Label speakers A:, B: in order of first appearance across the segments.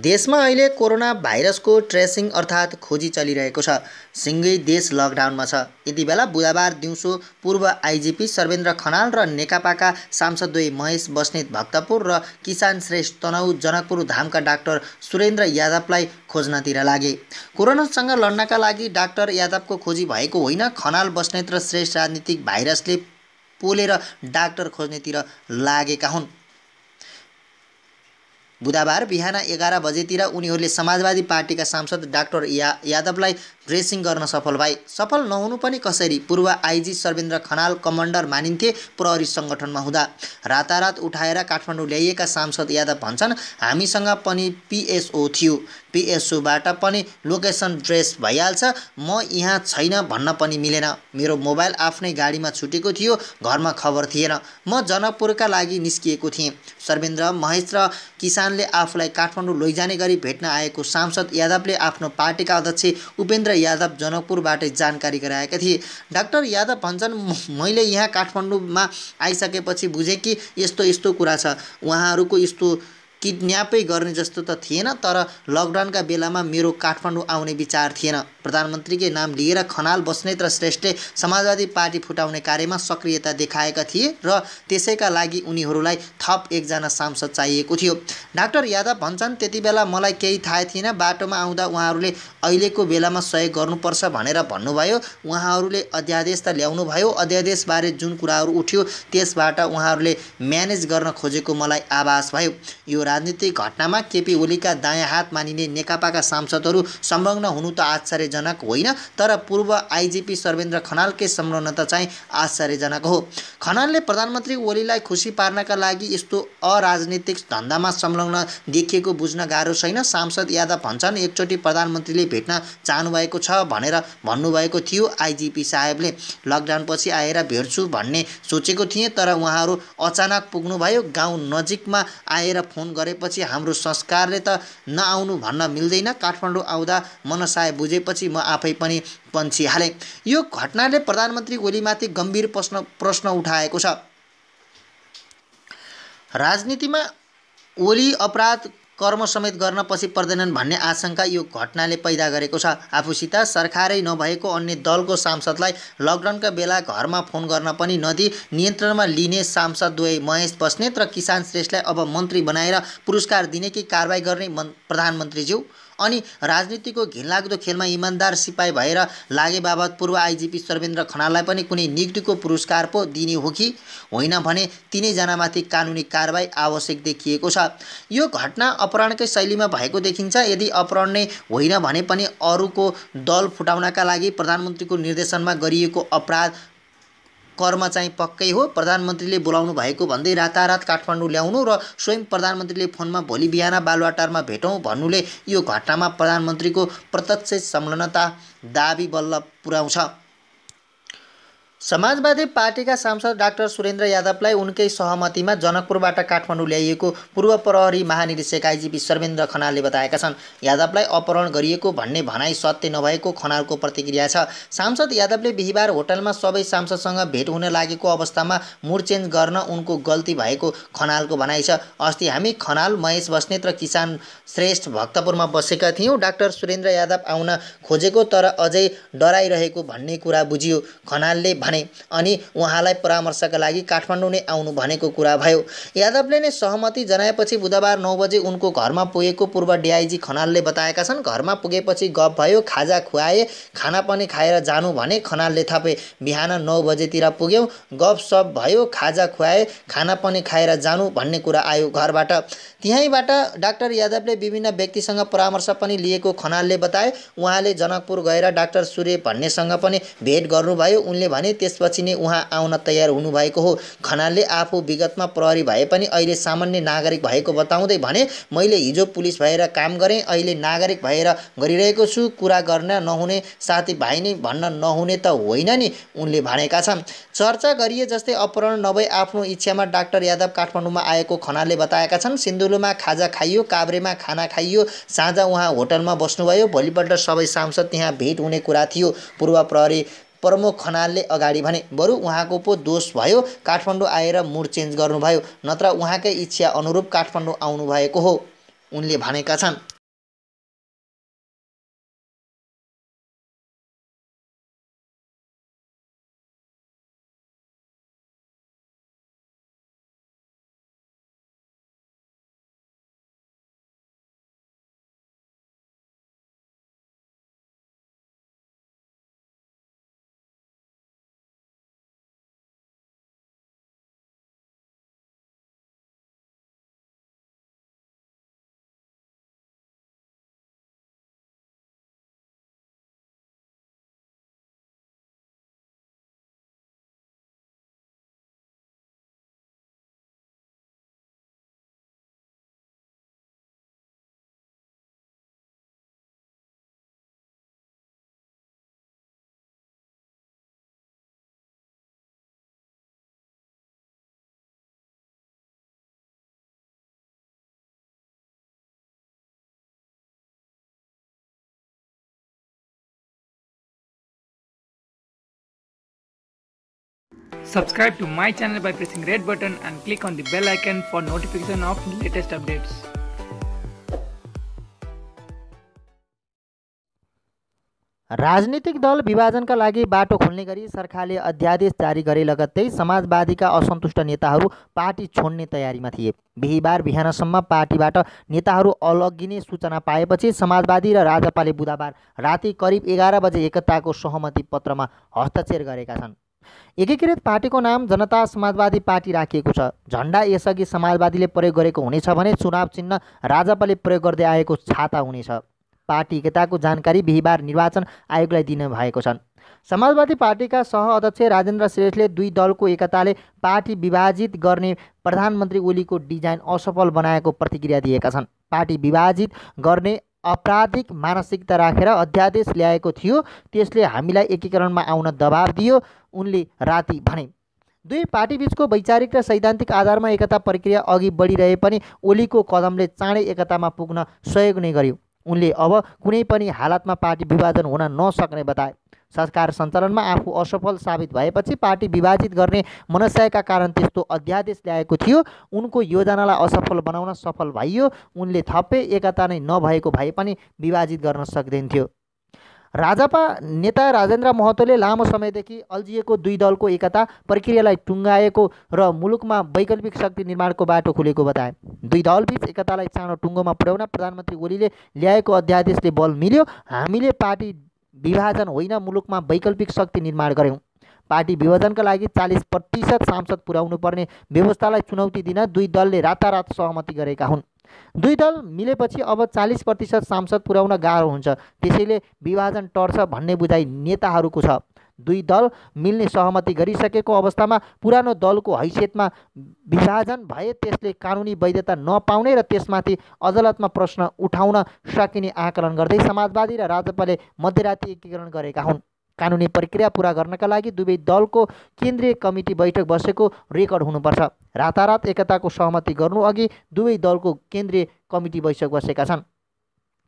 A: देशमा अहिले कोरोना भाइरसको ट्रेसिङ अर्थात् खोजी चलिरहेको छ सिँगै देश लकडाउनमा छ यति बेला बुधबार दिउँसो पूर्व आइजिपी सर्वेन्द्र खनाल र नेकपाका सांसदद्वै महेश बस्नेत भक्तपुर र किसान श्रेष्ठ तनहु जनकपुर धामका डाक्टर सुरेन्द्र यादवलाई खोज्नतिर लागे कोरोनासँग लड्नका लागि डाक्टर यादवको खोजी भएको होइन खनाल बस्नेत र श्रेष्ठ राजनीतिक भाइरसले पोलेर डाक्टर खोज्नेतिर लागेका हुन् बुधबार बिहान एघार बजेतिर उनीहरूले समाजवादी पार्टीका सांसद डाक्टर या यादवलाई ड्रेसिङ गर्न सफल भए सफल नहुनु पनि कसरी पूर्व आइजी सर्वेन्द्र खनाल कमान्डर मानिन्थे प्रहरी सङ्गठनमा हुँदा रातारात उठाएर काठमाडौँ ल्याइएका सांसद यादव भन्छन् हामीसँग पनि पिएसओ थियो पिएसयुबाट पनि लोकेसन ट्रेस भइहाल्छ म यहाँ छैन भन्न पनि मिलेन मेरो मोबाइल आफ्नै गाडीमा छुटेको थियो घरमा खबर थिएन म जनकपुरका लागि निस्किएको थिएँ सर्वेन्द्र महेश र किसानले आफूलाई काठमाडौँ लैजाने गरी भेट्न आएको सांसद यादवले आफ्नो पार्टीका अध्यक्ष उपेन्द्र यादव जनकपुरबाटै जानकारी गराएका थिए डाक्टर यादव भन्छन् मैले यहाँ काठमाडौँमा आइसकेपछि बुझेँ कि यस्तो यस्तो कुरा छ उहाँहरूको यस्तो किडन्यापै गर्ने जस्तो त थिएन तर लकडाउनका बेलामा मेरो काठमाडौँ आउने विचार थिएन प्रधानमन्त्रीकै नाम लिएर खनाल बस्नेत र श्रेष्ठले समाजवादी पार्टी फुटाउने कार्यमा सक्रियता देखाएका थिए र त्यसैका लागि उनीहरूलाई थप एकजना सांसद चाहिएको थियो डाक्टर यादव भन्छन् त्यति बेला मलाई केही थाहै थिएन बाटोमा आउँदा उहाँहरूले अहिलेको बेलामा सहयोग गर्नुपर्छ भनेर भन्नुभयो उहाँहरूले अध्यादेश त ल्याउनुभयो अध्यादेशबारे जुन कुराहरू उठ्यो त्यसबाट उहाँहरूले म्यानेज गर्न खोजेको मलाई आभास भयो यो राजनीतिक घटनामा केपी ओलीका दायाँ हात मानिने नेकपाका सांसदहरू संलग्न हुनु त आश्चर्यजनक होइन तर पूर्व आइजिपी सर्वेन्द्र खनालकै संलग्नता चाहिँ आश्चर्यजनक हो खनालले प्रधानमन्त्री ओलीलाई खुसी पार्नका लागि यस्तो अराजनीतिक धन्दामा संलग्न देखिएको बुझ्न गाह्रो छैन सांसद यादव भन्छन् एकचोटि प्रधानमन्त्रीले भेट्न चाहनुभएको छ भनेर भन्नुभएको थियो आइजिपी साहेबले लकडाउनपछि आएर भेट्छु भन्ने सोचेको थिएँ तर उहाँहरू अचानक पुग्नुभयो गाउँ नजिकमा आएर फोन गरेपछि हाम्रो संस्कारले त नआउनु भन्न मिल्दैन काठमाडौँ आउँदा मनसाय बुझेपछि म आफै पनि पन्छी हालेँ यो घटनाले प्रधानमन्त्री ओलीमाथि गम्भीर प्रश्न प्रश्न उठाएको छ राजनीतिमा ओली अपराध कर्मसमेत गर्न पछि पर्दैनन् भन्ने आशंका यो घटनाले पैदा गरेको छ आफूसित सरकारै नभएको अन्य दलको सांसदलाई लकडाउनका बेला घरमा फोन गर्न पनि नदी नियन्त्रणमा लिने सांसद दुवै महेश बस्नेत र किसान श्रेष्ठलाई अब मन्त्री बनाएर पुरस्कार दिने कि कारवाही गर्ने प्रधानमन्त्रीज्यू अनि राजनीतिको घिनलाग्दो खेलमा इमान्दार सिपाही भएर लागे बाबत पूर्व आइजिपी सर्वेन्द्र खनाललाई पनि कुनै नियुक्तिको पुरस्कार पो दिने हो कि होइन भने तिनैजनामाथि कानुनी कारवाही आवश्यक देखिएको छ यो घटना अपहरणकै शैलीमा भएको देखिन्छ यदि अपहरण नै होइन भने पनि अरूको दल फुटाउनका लागि प्रधानमन्त्रीको निर्देशनमा गरिएको अपराध कर्म चाहिँ पक्कै हो प्रधानमन्त्रीले बोलाउनु भएको भन्दै रातारात काठमाडौँ ल्याउनु र स्वयं प्रधानमन्त्रीले फोनमा भोलि बिहान बालुवाटारमा भेटौँ भन्नुले यो घटनामा प्रधानमन्त्रीको प्रत्यक्ष संलग्नता दाबी बल्ल पुर्याउँछ समाजवादी पार्टीका सांसद डाक्टर सुरेन्द्र यादवलाई उनकै सहमतिमा जनकपुरबाट काठमाडौँ ल्याइएको पूर्व प्रहरी महानिरीक्षक आइजिपी सर्वेन्द्र खनालले बताएका छन् यादवलाई अपहरण गरिएको भन्ने भनाई सत्य नभएको खनालको प्रतिक्रिया छ सांसद यादवले बिहिबार होटलमा सबै सांसदसँग भेट हुन लागेको अवस्थामा मुड चेन्ज गर्न उनको गल्ती भएको खनालको भनाइ छ अस्ति हामी खनाल महेश बस्नेत र किसान श्रेष्ठ भक्तपुरमा बसेका थियौँ डाक्टर सुरेन्द्र यादव आउन खोजेको तर अझै डराइरहेको भन्ने कुरा बुझियो खनालले भने अनि उहाँलाई परामर्शका लागि काठमाडौँ नै आउनु भनेको कुरा भयो यादवले नै सहमति जनाएपछि बुधबार नौ बजे उनको घरमा पुगेको पूर्व डिआइजी खनालले बताएका छन् घरमा पुगेपछि गफ भयो खाजा खुवाए खाना पनि खाएर जानु भने खनालले थापे बिहान नौ बजेतिर पुग्यौँ गफ सप भयो खाजा खुवाए खाना पनि खाएर जानु भन्ने कुरा आयो घरबाट त्यहीँबाट डाक्टर यादवले विभिन्न व्यक्तिसँग परामर्श पनि लिएको खनालले बताए उहाँले जनकपुर गएर डाक्टर सूर्य भन्नेसँग पनि भेट गर्नुभयो उनले भने त्यसपछि नै उहाँ आउन तयार हुनुभएको हो खनालले आफू विगतमा प्रहरी भए पनि अहिले सामान्य नागरिक भएको बताउँदै भने मैले हिजो पुलिस भएर काम गरेँ अहिले नागरिक भएर गरिरहेको छु कुरा गर्न नहुने साथीभाइ नै भन्न नहुने त होइन नि उनले भनेका छन् चर्चा गरिए जस्तै अपहरण नभई आफ्नो इच्छामा डाक्टर यादव काठमाडौँमा आएको खनालले बताएका छन् सिन्धुलुमा खाजा खाइयो काभ्रेमा खाना खाइयो साँझ उहाँ होटलमा बस्नुभयो भोलिपल्ट सबै सांसद त्यहाँ भेट हुने कुरा थियो पूर्व प्रहरी प्रमुख खनालले अगाडि भने बरु उहाँको पो दोष भयो काठमाडौँ आएर मुड चेन्ज गर्नुभयो नत्र उहाँकै इच्छा अनुरूप काठमाडौँ आउनुभएको हो उनले भनेका छन् Subscribe to my channel by pressing red button and click on the bell icon for notification of latest updates. राजनीतिक दल विभाजनका लागि बाटो खोल्ने गरी सरकारले अध्यादेश जारी गरे लगत्तै समाजवादीका असन्तुष्ट नेताहरू पार्टी छोड्ने तयारीमा थिए बिहिबार बिहानसम्म पार्टीबाट नेताहरू अलगिने सूचना पाएपछि समाजवादी र राजपाले बुधबार राति करिब एघार बजे एकताको सहमति पत्रमा हस्ताक्षर गरेका छन् एकीकृत पार्टीको नाम जनता समाजवादी पार्टी राखिएको छ झन्डा यसअघि समाजवादीले प्रयोग गरेको हुनेछ भने चुनाव चिन्ह राजपाले प्रयोग गर्दै आएको छाता हुनेछ पार्टी एकताको जानकारी बिहिबार निर्वाचन आयोगलाई दिनुभएको छन् समाजवादी पार्टीका सह अध्यक्ष राजेन्द्र श्रेष्ठले दुई दलको एकताले पार्टी विभाजित गर्ने प्रधानमन्त्री ओलीको डिजाइन असफल बनाएको प्रतिक्रिया दिएका छन् पार्टी विभाजित गर्ने अपराधिक मानसिकता राखेर अध्यादेश ल्याएको थियो त्यसले हामीलाई एकीकरणमा आउन दबाब दियो उनले राति भने दुई पार्टीबीचको वैचारिक र सैद्धान्तिक आधारमा एकता प्रक्रिया अघि बढिरहे पनि ओलीको कदमले चाँडै एकतामा पुग्न सहयोग नै गर्यो उनले अब कुनै पनि हालतमा पार्टी विभाजन हुन नसक्ने बताए सरकार सञ्चालनमा आफू असफल साबित भएपछि पार्टी विभाजित गर्ने मनस्यायका कारण त्यस्तो अध्यादेश ल्याएको थियो उनको योजनालाई असफल बनाउन सफल भइयो उनले थप्पे एकता नै नभएको भए पनि विभाजित गर्न सक्दैन थियो राजापा नेता राजेन्द्र महतोले लामो समयदेखि अल्झिएको दुई दलको एकता प्रक्रियालाई टुङ्गाएको र मुलुकमा वैकल्पिक शक्ति निर्माणको बाटो खुलेको बताए दुई दलबीच एकतालाई चाँडो टुङ्गोमा पुर्याउन प्रधानमन्त्री ओलीले ल्याएको अध्यादेशले बल मिल्यो हामीले पार्टी विभाजन होइन मुलुकमा वैकल्पिक शक्ति निर्माण गऱ्यौँ पार्टी विभाजनका लागि चालिस प्रतिशत सांसद पुर्याउनु पर्ने व्यवस्थालाई चुनौती दिन दुई दलले रातारात सहमति गरेका हुन् दुई दल मिलेपछि अब चालिस प्रतिशत सांसद पुर्याउन गाह्रो हुन्छ त्यसैले विभाजन टर्छ भन्ने बुझाइ नेताहरूको छ दुई दल मिल्ने सहमति गरिसकेको अवस्थामा पुरानो दलको हैसियतमा विभाजन भए त्यसले कानुनी वैधता नपाउने र त्यसमाथि अदालतमा प्रश्न उठाउन सकिने आकलन गर्दै समाजवादी र राजपाले मध्यराति एकीकरण गरेका हुन् कानुनी प्रक्रिया पुरा गर्नका लागि दुवै दलको केन्द्रीय कमिटी बैठक बसेको रेकर्ड हुनुपर्छ रातारात एकताको सहमति गर्नु अघि दुवै दलको केन्द्रीय कमिटी बैठक बसेका छन्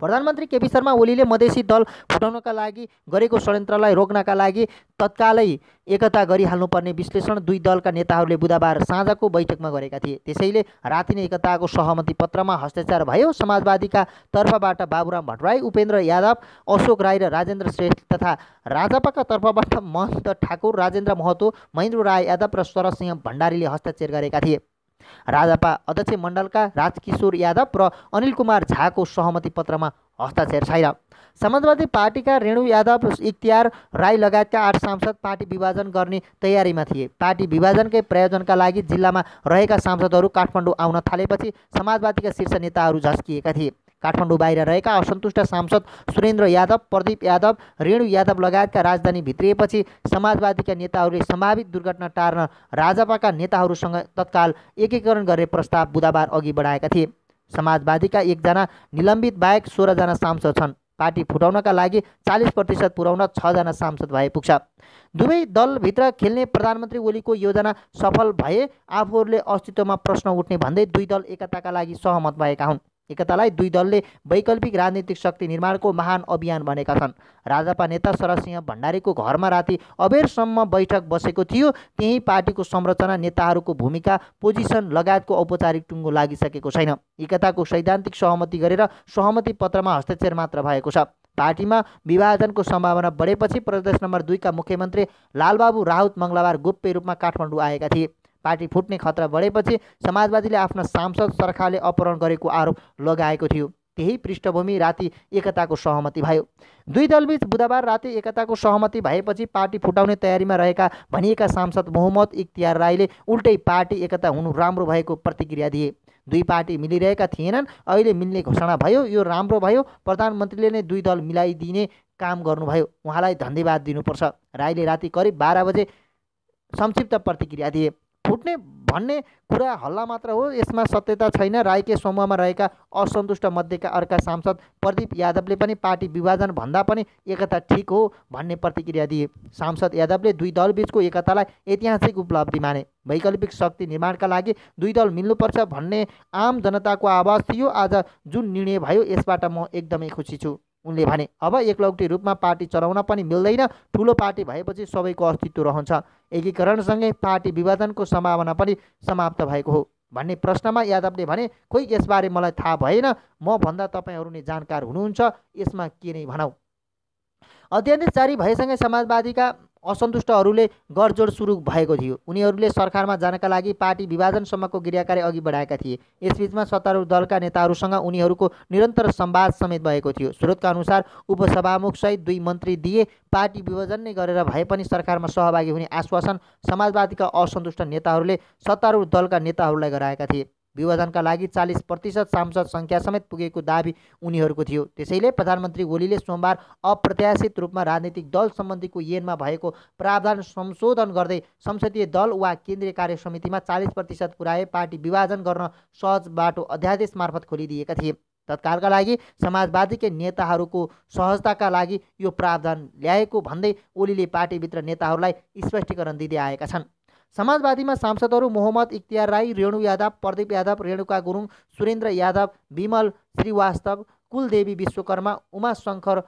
A: प्रधानमन्त्री केपी शर्मा ओलीले मधेसी दल फुटाउनका लागि गरेको षड्यन्त्रलाई रोक्नका लागि तत्कालै एकता गरिहाल्नुपर्ने विश्लेषण दुई दलका नेताहरूले बुधबार साँझको बैठकमा गरेका थिए त्यसैले राति नै एकताको सहमति पत्रमा हस्ताक्षर भयो समाजवादीका तर्फबाट बाबुराम भट्टराई उपेन्द्र यादव अशोक राई र राजेन्द्र श्रेष्ठ तथा राजापाका तर्फबाट महन्त ठाकुर राजेन्द्र महतो महेन्द्र राय यादव र स्वरसिंह भण्डारीले हस्ताक्षर गरेका थिए राजापा अध्यक्ष मण्डलका राजकिशोर यादव र अनिल कुमार झाको सहमति पत्रमा हस्ताक्षर छैन समाजवादी पार्टीका रेणु यादव इख्तियार राई लगायतका आठ सांसद पार्टी विभाजन गर्ने तयारीमा थिए पार्टी विभाजनकै प्रयोजनका लागि जिल्लामा रहेका सांसदहरू काठमाडौँ आउन थालेपछि समाजवादीका शीर्ष नेताहरू झस्किएका थिए काठमाडौँ बाहिर रहेका असन्तुष्ट सांसद सुरेन्द्र यादव प्रदीप यादव रेणु यादव लगायतका राजधानी भित्रिएपछि समाजवादीका नेताहरूले सम्भावित दुर्घटना टार्न राजपाका नेताहरूसँग तत्काल एकीकरण गर्ने प्रस्ताव बुधबार अघि बढाएका थिए समाजवादीका एकजना निलम्बित बाहेक सोह्रजना सांसद छन् पार्टी फुटाउनका लागि चालिस प्रतिशत पुर्याउन छजना सांसद भए पुग्छ दुवै दलभित्र खेल्ने प्रधानमन्त्री ओलीको योजना सफल भए आफूहरूले अस्तित्वमा प्रश्न उठ्ने भन्दै दुई दल एकताका लागि सहमत भएका हुन् एकतालाई दुई दलले वैकल्पिक राजनीतिक शक्ति निर्माणको महान अभियान भनेका छन् राजापा नेता शरदसिंह भण्डारीको घरमा राति अबेरसम्म बैठक बसेको थियो त्यही पार्टीको संरचना नेताहरूको भूमिका पोजिसन लगायतको औपचारिक टुङ्गो लागिसकेको छैन एकताको सैद्धान्तिक सहमति गरेर सहमति पत्रमा हस्ताक्षर मात्र भएको छ पार्टीमा विभाजनको सम्भावना बढेपछि प्रदेश नम्बर दुईका मुख्यमन्त्री लालबाबु राउत मङ्गलबार गोप्य रूपमा काठमाडौँ आएका थिए पार्टी फुट्ने खतरा बढेपछि समाजवादीले आफ्नो सांसद सरकारले अपहरण गरेको आरोप लगाएको थियो त्यही पृष्ठभूमि राति एकताको सहमति भयो दुई दलबीच बुधबार राति एकताको सहमति भएपछि पार्टी फुटाउने तयारीमा रहेका भनिएका सांसद मोहम्मद इख्तियार राईले उल्टै पार्टी एकता हुनु राम्रो भएको प्रतिक्रिया दिए दुई पार्टी मिलिरहेका थिएनन् अहिले मिल्ने घोषणा भयो यो राम्रो भयो प्रधानमन्त्रीले नै दुई दल मिलाइदिने काम गर्नुभयो उहाँलाई धन्यवाद दिनुपर्छ राईले राति करिब बाह्र बजे संक्षिप्त प्रतिक्रिया दिए फुट्ने भन्ने कुरा हल्ला मात्र हो यसमा सत्यता छैन राईके समूहमा रहेका असन्तुष्ट मध्येका अर्का सांसद प्रदीप यादवले पनि पार्टी विभाजन भन्दा पनि एकता ठिक हो भन्ने प्रतिक्रिया दिए सांसद यादवले दुई दलबीचको एकतालाई ऐतिहासिक उपलब्धि माने वैकल्पिक शक्ति निर्माणका लागि दुई दल मिल्नुपर्छ भन्ने आम जनताको आवाज थियो आज जुन निर्णय भयो यसबाट म एकदमै खुसी छु उनले भने अब एकलौटी रूपमा पार्टी चलाउन पनि मिल्दैन ठुलो पार्टी भएपछि सबैको अस्तित्व रहन्छ एकीकरणसँगै पार्टी विभाजनको सम्भावना पनि समाप्त भएको हो भन्ने प्रश्नमा यादवले भने खोइ यसबारे मलाई थाहा भएन म भन्दा तपाईँहरू नै जानकार हुनुहुन्छ यसमा के नै भनौँ अध्ययन जारी भएसँगै समाजवादीका असन्तुष्टहरूले गडजोड सुरु भएको थियो उनीहरूले सरकारमा जानका लागि पार्टी विभाजनसम्मको क्रियाकारी अघि बढाएका थिए यसबीचमा सत्तारूढ दलका नेताहरूसँग उनीहरूको निरन्तर सम्वाद समेत भएको थियो स्रोतका अनुसार उपसभामुखसहित दुई मन्त्री दिए पार्टी विभाजन नै गरेर भए पनि सरकारमा सहभागी हुने आश्वासन समाजवादीका असन्तुष्ट नेताहरूले सत्तारूढ दलका नेताहरूलाई गराएका थिए विभाजनका लागि चालिस प्रतिशत सांसद सङ्ख्या समेत पुगेको दावी उनीहरूको थियो त्यसैले प्रधानमन्त्री ओलीले सोमबार अप्रत्याशित रूपमा राजनीतिक दल सम्बन्धीको येनमा भएको प्रावधान संशोधन गर्दै संसदीय दल वा केन्द्रीय कार्य समितिमा चालिस प्रतिशत पुर्याए पार्टी विभाजन गर्न सहज बाटो अध्यादेश मार्फत खोलिदिएका थिए तत्कालका लागि समाजवादीकै नेताहरूको सहजताका लागि यो प्रावधान ल्याएको भन्दै ओलीले पार्टीभित्र नेताहरूलाई स्पष्टीकरण दिँदै आएका छन् समाजवादीमा सांसदहरू मोहम्मद इख्तियार राई रेणु यादव प्रदीप यादव रेणुका गुरुङ सुरेन्द्र यादव विमल श्रीवास्तव कुलदेवी विश्वकर्मा उमा शङ्कर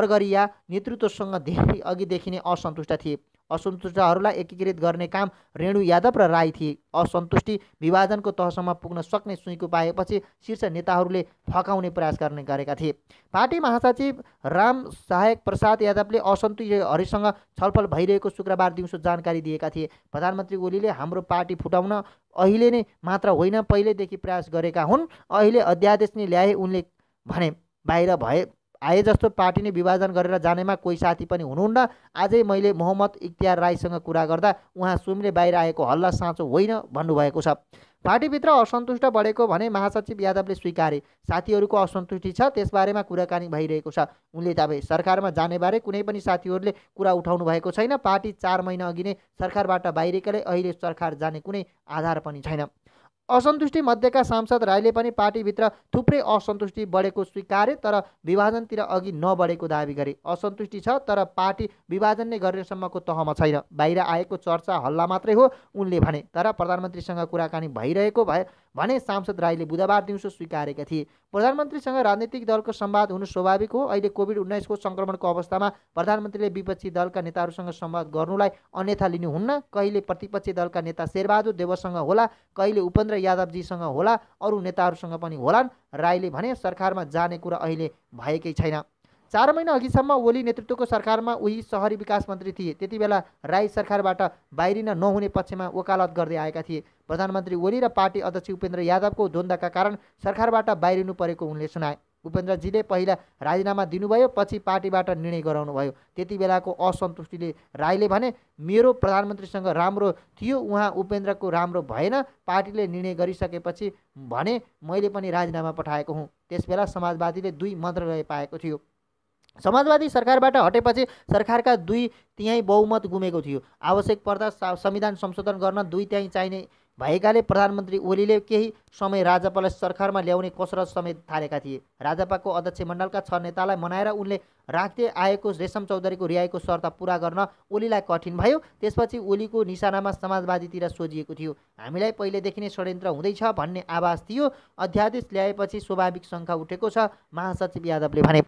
A: अर्गरिया नेतृत्वसँग धेरै अघिदेखि देखिने असन्तुष्ट थिए असन्तुष्टहरूलाई एकीकृत गर्ने काम रेणु यादव र राई थिए असन्तुष्टि विभाजनको तहसम्म पुग्न सक्ने सुइँको पाएपछि शीर्ष नेताहरूले फकाउने प्रयास गर्ने गरेका थिए पार्टी महासचिव राम सहायक प्रसाद यादवले असन्तुष्टहरूसँग छलफल भइरहेको शुक्रबार दिउँसो जानकारी दिएका थिए प्रधानमन्त्री ओलीले हाम्रो पार्टी फुटाउन अहिले नै मात्र होइन पहिल्यैदेखि प्रयास गरेका हुन् अहिले अध्यादेश नै ल्याए उनले भने बाहिर भए आए जस्तो पार्टी नै विभाजन गरेर जानेमा कोही साथी पनि हुनुहुन्न आजै मैले मोहम्मद इख्तियार राईसँग कुरा गर्दा उहाँ सुमले बाहिर आएको हल्ला साँचो होइन भन्नुभएको छ पार्टीभित्र असन्तुष्ट बढेको भने महासचिव यादवले स्वीकारे साथीहरूको असन्तुष्टि छ त्यसबारेमा कुराकानी भइरहेको छ उनले अब सरकारमा जानेबारे कुनै पनि साथीहरूले कुरा उठाउनु भएको छैन पार्टी चार महिना अघि नै सरकारबाट बाहिरेकाले अहिले सरकार जाने कुनै आधार पनि छैन असन्तुष्टि मध्येका सांसद राईले पनि पार्टीभित्र थुप्रै असन्तुष्टि बढेको स्वीकारे तर विभाजनतिर अघि नबढेको दावी गरे असन्तुष्टि छ तर पार्टी विभाजन नै गर्नेसम्मको तहमा छैन बाहिर आएको चर्चा हल्ला मात्रै हो उनले भने तर प्रधानमन्त्रीसँग कुराकानी भइरहेको भए भने सांसद राईले बुधबार दिउँसो स्वीकारेका थिए प्रधानमन्त्रीसँग राजनैतिक दलको संवाद हुनु स्वाभाविक हो अहिले कोभिड उन्नाइसको सङ्क्रमणको अवस्थामा प्रधानमन्त्रीले विपक्षी दलका नेताहरूसँग संवाद गर्नुलाई अन्यथा लिनुहुन्न कहिले प्रतिपक्षी दलका नेता शेरबहादुर देवसँग होला कहिले उपेन्द्र यादवजीसँग होला अरू नेताहरूसँग पनि होलान् राईले भने सरकारमा जाने कुरा अहिले भएकै छैन चार महिना अघिसम्म ओली नेतृत्वको सरकारमा उही सहरी विकास मन्त्री थिए त्यति बेला राई सरकारबाट बाहिरिन नहुने पक्षमा वकालत गर्दै आएका थिए प्रधानमन्त्री ओली र पार्टी अध्यक्ष उपेन्द्र यादवको द्वन्द्वका कारण सरकारबाट बाहिरिनु परेको उनले सुनाए उपेन्द्रजीले पहिला राजीनामा दिनुभयो पछि पार्टीबाट निर्णय गराउनुभयो त्यति बेलाको असन्तुष्टिले राईले भने मेरो प्रधानमन्त्रीसँग राम्रो थियो उहाँ उपेन्द्रको राम्रो भएन पार्टीले निर्णय गरिसकेपछि भने मैले पनि राजीनामा पठाएको हुँ त्यसबेला समाजवादीले दुई मन्त्रालय पाएको थियो समाजवादी सरकारबाट हटेपछि सरकारका दुई तिहाई बहुमत गुमेको थियो आवश्यक पर्दा संविधान संशोधन गर्न दुई तिहाई चाहिने भएकाले प्रधानमन्त्री ओलीले केही समय राजापालाई सरकारमा ल्याउने कसरत समेत थालेका थिए राजापाको अध्यक्ष मण्डलका छ नेतालाई मनाएर उनले राख्दै आएको रेशम चौधरीको रिहाईको शर्त पुरा गर्न ओलीलाई कठिन भयो त्यसपछि ओलीको निशानामा समाजवादीतिर सोझिएको थियो हामीलाई पहिलेदेखि नै षड्यन्त्र हुँदैछ भन्ने आवाज थियो अध्यादेश ल्याएपछि स्वाभाविक शङ्का उठेको छ महासचिव यादवले भने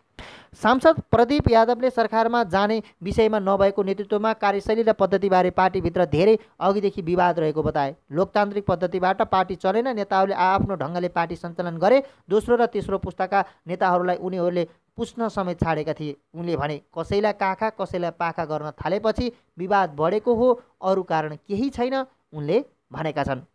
A: सांसद प्रदीप यादवले सरकारमा जाने विषयमा नभएको नेतृत्वमा कार्यशैली र पद्धतिबारे पार्टीभित्र धेरै अघिदेखि विवाद रहेको बताए लोकतन्त्र लोकतान्त्रिक पद्धतिबाट पार्टी चलेन नेताहरूले आआफ्नो ढङ्गले पार्टी सञ्चालन गरे दोस्रो र तेस्रो पुस्ताका नेताहरूलाई उनीहरूले पुस्न समेत छाडेका थिए उनले भने कसैलाई काखा कसैलाई पाखा गर्न थालेपछि विवाद बढेको हो अरू कारण केही छैन उनले भनेका छन्